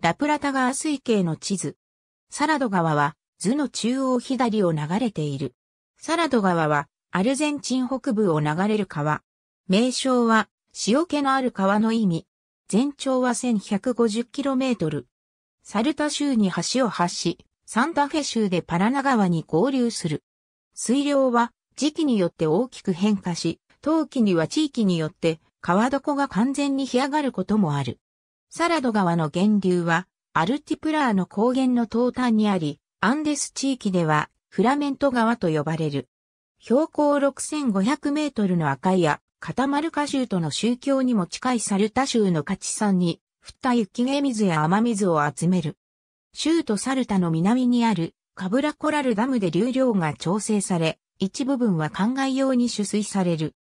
ラプラタ川水系の地図。サラド川は図の中央左を流れている。サラド川はアルゼンチン北部を流れる川。名称は塩気のある川の意味。全長は 1150km。サルタ州に橋を発し、サンタフェ州でパラナ川に合流する。水量は時期によって大きく変化し、冬季には地域によって川床が完全に干上がることもある。サラド川の源流は、アルティプラーの高原の東端にあり、アンデス地域では、フラメント川と呼ばれる。標高6500メートルの赤いや、カタマルカ州との宗教にも近いサルタ州の価値山に、降った雪毛水や雨水を集める。州とサルタの南にある、カブラコラルダムで流量が調整され、一部分は灌漑用に取水される。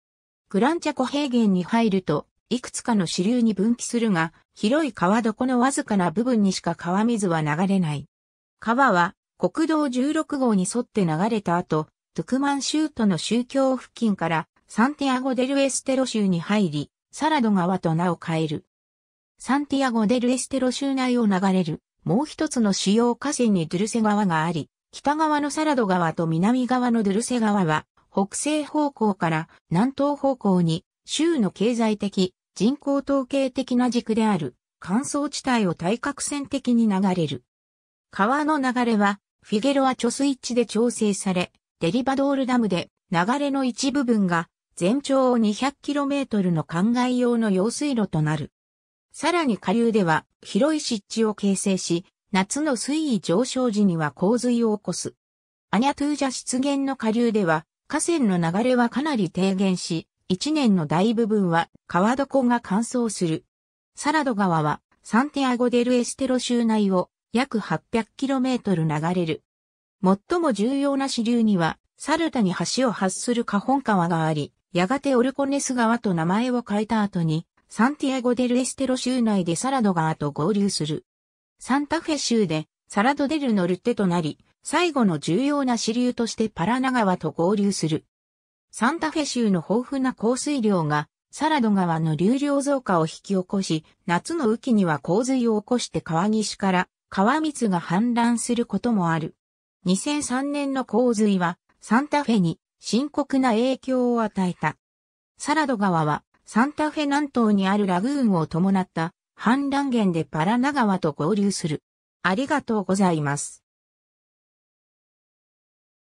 グランチャコ平原に入ると、いくつかの支流に分岐するが、広い川床のわずかな部分にしか川水は流れない。川は国道16号に沿って流れた後、トゥクマン州都の宗教付近からサンティアゴ・デル・エステロ州に入り、サラド川と名を変える。サンティアゴ・デル・エステロ州内を流れる、もう一つの主要河川にドゥルセ川があり、北側のサラド川と南側のドゥルセ川は、北西方向から南東方向に、州の経済的、人工統計的な軸である乾燥地帯を対角線的に流れる。川の流れはフィゲロア貯水池で調整され、デリバドールダムで流れの一部分が全長 200km の灌漑用の用水路となる。さらに下流では広い湿地を形成し、夏の水位上昇時には洪水を起こす。アニャトゥージャ湿原の下流では河川の流れはかなり低減し、一年の大部分は川床が乾燥する。サラド川はサンティアゴ・デル・エステロ州内を約 800km 流れる。最も重要な支流にはサルタに橋を発するカホン川があり、やがてオルコネス川と名前を変えた後に、サンティアゴ・デル・エステロ州内でサラド川と合流する。サンタフェ州でサラド・デル・ノルテとなり、最後の重要な支流としてパラナ川と合流する。サンタフェ州の豊富な降水量が、サラド川の流量増加を引き起こし、夏の雨季には洪水を起こして川岸から川水が氾濫することもある。2003年の洪水は、サンタフェに深刻な影響を与えた。サラド川は、サンタフェ南東にあるラグーンを伴った氾濫源でパラナ川と合流する。ありがとうございます。